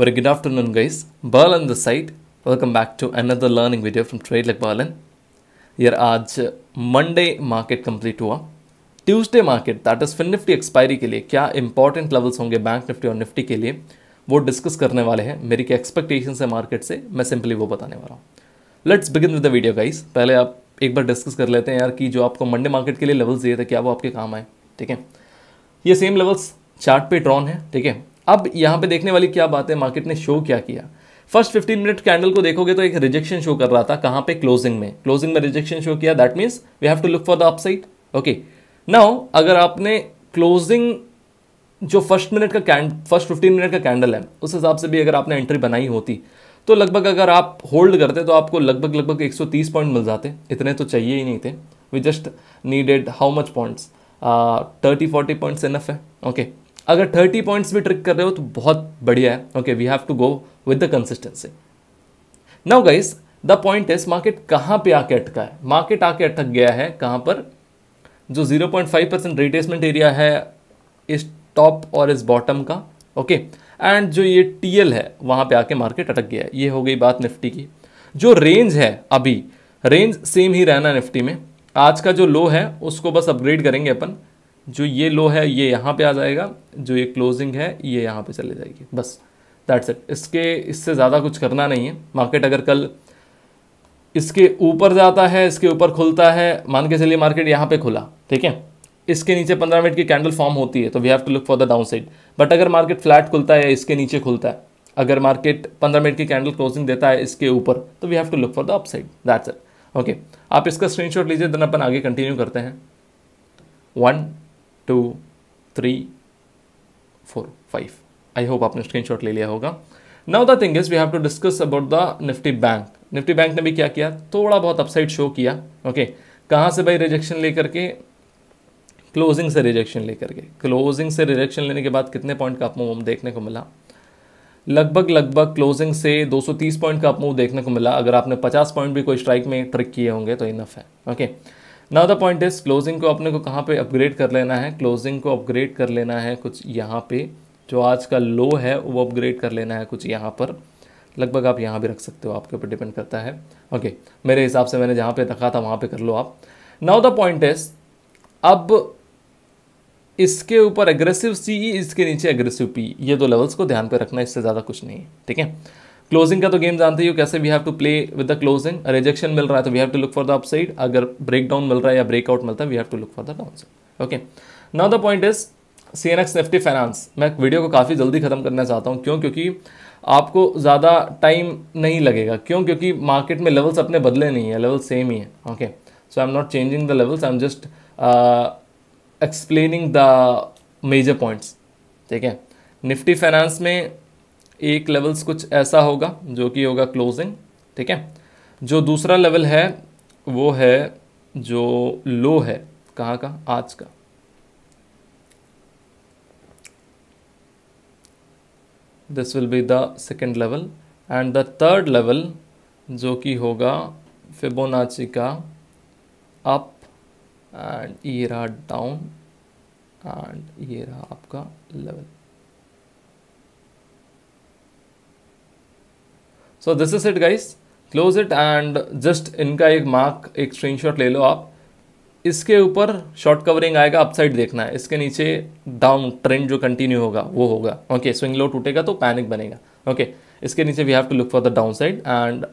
Very good afternoon guys, Berlin the site. Welcome back to another learning video from Trade Like Berlin. यार आज Monday market complete हुआ Tuesday market that is FinNifty expiry के लिए क्या important levels होंगे bank Nifty और Nifty के लिए वो डिस्कस करने वाले हैं मेरी क्या एक्सपेक्टेशन है मार्केट से मैं सिंपली वो बताने वाला हूँ let's begin with the video guys पहले आप एक बार डिस्कस कर लेते हैं यार कि जो आपको मंडे मार्केट के लिए लेवल्स दिए थे क्या वो आपके काम आए ठीक है ये सेम लेवल्स चार्ट पे ड्रॉन है ठीक है अब यहाँ पे देखने वाली क्या बात है मार्केट ने शो क्या किया फर्स्ट 15 मिनट कैंडल को देखोगे तो एक रिजेक्शन शो कर रहा था कहाँ पे क्लोजिंग में क्लोजिंग में रिजेक्शन शो किया that means we have to look for the upside okay now अगर आपने क्लोजिंग जो फर्स्ट मिनट का कैंड फर्स्ट फिफ्टीन मिनट का कैंडल है उस हिसाब से भी अगर आपने एंट्री बनाई होती तो लगभग अगर आप होल्ड करते तो आपको लगभग लगभग 130 पॉइंट मिल जाते इतने तो चाहिए ही नहीं थे we just needed how much points thirty forty points enough है ओके okay. अगर थर्टी पॉइंट्स भी ट्रिक कर रहे हो तो बहुत बढ़िया है okay we have to go with the consistency now guys the point is market कहाँ पे आके अटका है मार्केट आके अटक गया है कहाँ पर जो 0.5 परसेंट रिटेसमेंट एरिया है इस टॉप और इस बॉटम का ओके एंड जो ये टी है वहां पे आके मार्केट अटक गया है ये हो गई बात निफ्टी की जो रेंज है अभी रेंज सेम ही रहना निफ्टी में आज का जो लो है उसको बस अपग्रेड करेंगे अपन जो ये लो है ये यहाँ पे आ जाएगा जो ये क्लोजिंग है ये यहाँ पे चले जाएगी बस दैट्स इट इसके इससे ज़्यादा कुछ करना नहीं है मार्केट अगर कल इसके ऊपर जाता है इसके ऊपर खुलता है मान के चलिए मार्केट यहाँ पे खुला ठीक है इसके नीचे पंद्रह मिनट की कैंडल फॉर्म होती है तो we have to look for the downside but अगर मार्केट फ्लैट खुलता है इसके नीचे खुलता है अगर मार्केट पंद्रह मिनट की कैंडल क्लोजिंग देता है इसके ऊपर तो we have to look for the upside that's it okay आप इसका स्क्रीनशॉट लीजिए देन अपन आगे कंटिन्यू करते हैं one two three four five I hope आपने स्क्रीन ले लिया होगा now the thing is we have to discuss about the Nifty bank Nifty bank ने भी क्या किया थोड़ा बहुत अपसाइड शो किया ओके okay. कहाँ से भाई रिजेक्शन लेकर के क्लोजिंग से रिजेक्शन लेकर के क्लोजिंग से रिजेक्शन लेने के बाद कितने पॉइंट का अपमूव देखने को मिला लगभग लगभग क्लोजिंग से 230 पॉइंट का अपमूव देखने को मिला अगर आपने 50 पॉइंट भी कोई स्ट्राइक में ट्रिक किए होंगे तो इनफ है okay okay. Now the point is closing को अपने को कहाँ पे अपग्रेड कर लेना है क्लोजिंग को अपग्रेड कर लेना है कुछ यहाँ पे जो आज का लो है वो अपग्रेड कर लेना है कुछ यहाँ पर लगभग आप यहाँ भी रख सकते हो आपके ऊपर डिपेंड करता है ओके okay, मेरे हिसाब से मैंने जहाँ पे रखा था वहाँ पे कर लो आप नाउ द पॉइंट इज अब इसके ऊपर एग्रेसिव सी e, इसके नीचे एग्रेसिव पी e। ये दो लेवल्स को ध्यान पे रखना इससे ज़्यादा कुछ नहीं है ठीक है क्लोजिंग का तो गेम जानते हो कैसे we have to play with the closing rejection मिल रहा है तो we have to look for the upside अगर ब्रेक डाउन मिल रहा है या ब्रेकआउट मिलता है we have to look for the downside okay now the point is C N X Nifty finance मैं वीडियो को काफ़ी जल्दी खत्म करना चाहता हूँ क्यों क्योंकि आपको ज़्यादा टाइम नहीं लगेगा क्यों क्योंकि मार्केट में लेवल्स अपने बदले नहीं है लेवल सेम ही है okay so I am not changing the levels I am just explaining the major points ठीक है निफ्टी फाइनेंस में एक लेवल्स कुछ ऐसा होगा जो कि होगा क्लोजिंग ठीक है जो दूसरा लेवल है वो है जो लो है कहाँ का आज का this will be the second level and the third level जो कि होगा फिबोनाची का अप एंड ये रहा डाउन एंड ये रहा आपका level so this is it guys close it and just इनका एक मार्क एक स्क्रीन ले लो आप इसके ऊपर शॉर्ट कवरिंग आएगा अपसाइड देखना है इसके नीचे डाउन ट्रेंड जो कंटिन्यू होगा वो होगा ओके स्विंग लो टूटेगा तो पैनिक बनेगा ओके okay, इसके नीचे we have to look for the downside and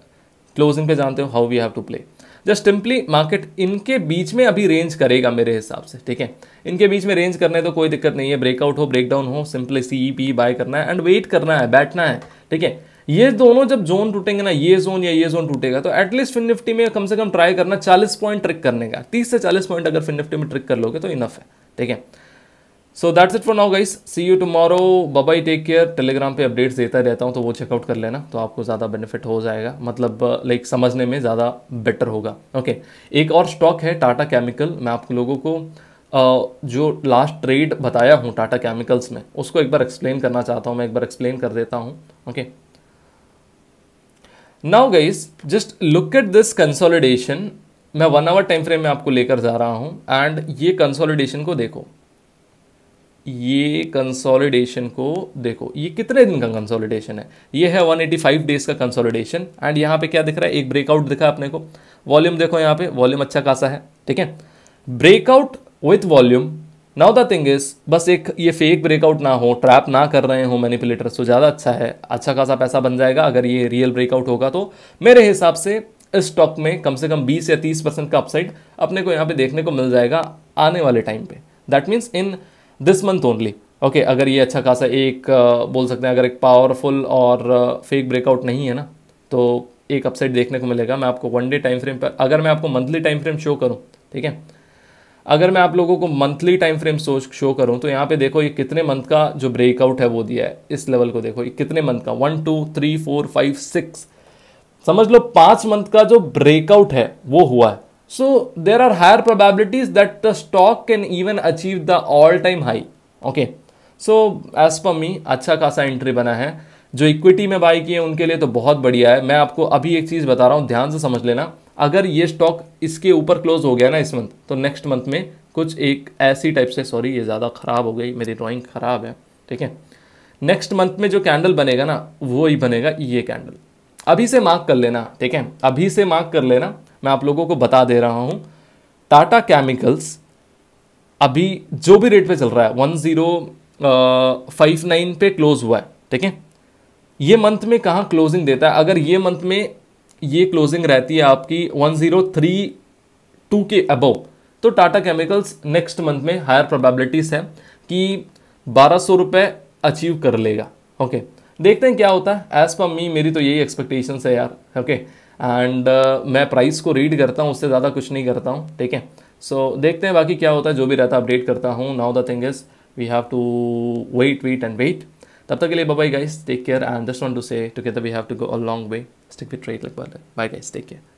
closing पे जानते हो how we have to play just simply market इनके बीच में अभी रेंज करेगा मेरे हिसाब से ठीक है इनके बीच में रेंज करने तो कोई दिक्कत नहीं है ब्रेकआउट हो ब्रेकडाउन हो simply C E P buy करना है एंड वेट करना है बैठना है ठीक है ये दोनों जब जोन टूटेंगे ना ये जोन या ये जोन टूटेगा तो एटलीस्ट फिन निफ्टी में कम से कम ट्राई करना चालीस पॉइंट ट्रिक करने का तीस से चालीस पॉइंट अगर फिन निफ्टी में ट्रिक कर लोगे तो इनफ है ठीक है so that's it for now guys see you tomorrow bye bye take care Telegram पे अपडेट्स देता रहता हूँ तो वो चेकआउट कर लेना तो आपको ज़्यादा बेनिफिट हो जाएगा मतलब लाइक uh, like, समझने में ज़्यादा बेटर होगा ओके okay. एक और स्टॉक है टाटा केमिकल मैं आप लोगों को uh, जो लास्ट ट्रेड बताया हूँ टाटा केमिकल्स में उसको एक बार एक्सप्लेन करना चाहता हूँ मैं एक बार एक्सप्लेन कर देता हूँ okay okay. Now guys just look at this consolidation मैं वन आवर टाइम फ्रेम में आपको लेकर जा रहा हूं एंड ये कंसोलिडेशन को देखो ये कंसोलिडेशन को देखो ये कितने दिन का कंसोलिडेशन है ये है 185 डेज का कंसोलिडेशन एंड यहां पे क्या दिख रहा है एक ब्रेकआउट दिखा अपने को वॉल्यूम देखो यहां पे वॉल्यूम अच्छा खासा है ठीक है breakout with volume now the thing is बस एक ये फेक ब्रेकआउट ना हो ट्रैप ना कर रहे हो मैनिपुलेटर्स तो ज़्यादा अच्छा है अच्छा खासा पैसा बन जाएगा अगर ये रियल ब्रेकआउट होगा तो मेरे हिसाब से इस स्टॉक में कम से कम 20 या 30 परसेंट का अपसाइड अपने को यहाँ पे देखने को मिल जाएगा आने वाले टाइम पे that means in this month only okay अगर ये अच्छा खासा एक बोल सकते हैं अगर एक पावरफुल और फेक ब्रेकआउट नहीं है ना तो एक अपसाइड देखने को मिलेगा मैं आपको वन डे टाइम फ्रेम पर अगर मैं आपको मंथली टाइम फ्रेम शो करूँ ठीक है अगर मैं आप लोगों को मंथली टाइम फ्रेम शो करूं तो यहाँ पे देखो ये कितने मंथ का जो ब्रेकआउट है वो दिया है इस लेवल को देखो ये कितने मंथ का one two three four five six समझ लो पांच मंथ का जो ब्रेकआउट है वो हुआ है so there are higher probabilities that the stock can even achieve the all time high okay so as per me अच्छा खासा एंट्री बना है जो इक्विटी में बाई किए उनके लिए तो बहुत बढ़िया है मैं आपको अभी एक चीज़ बता रहा हूँ ध्यान से समझ लेना अगर ये स्टॉक इसके ऊपर क्लोज हो गया ना इस मंथ तो नेक्स्ट मंथ में कुछ एक ऐसी टाइप से सॉरी ये ज़्यादा ख़राब हो गई मेरी ड्राइंग ख़राब है ठीक है नेक्स्ट मंथ में जो कैंडल बनेगा ना वो ही बनेगा ये कैंडल अभी से मार्क कर लेना ठीक है अभी से मार्क कर लेना मैं आप लोगों को बता दे रहा हूँ टाटा केमिकल्स अभी जो भी रेट पे चल रहा है वन ज़ीरो फाइव नाइन पे क्लोज हुआ है ठीक है ये मंथ में कहाँ क्लोजिंग देता है अगर ये मंथ में ये क्लोजिंग रहती है आपकी वन जीरो थ्री टू के अबव तो टाटा केमिकल्स नेक्स्ट मंथ में हायर प्रोबेबिलिटीज़ है कि बारह सौ रुपये अचीव कर लेगा ओके okay. देखते हैं क्या होता है एज़ पर मी मेरी तो यही एक्सपेक्टेशंस है यार ओके okay. एंड uh, मैं प्राइस को रीड करता हूँ उससे ज़्यादा कुछ नहीं करता हूँ ठीक है सो देखते हैं बाकी क्या होता है जो भी रहता है अपडेट करता हूँ now the thing is we have to wait wait and wait तब तक के लिए bye bye guys take care and just want to say together we have to go a long way stick with trade like bye guys take care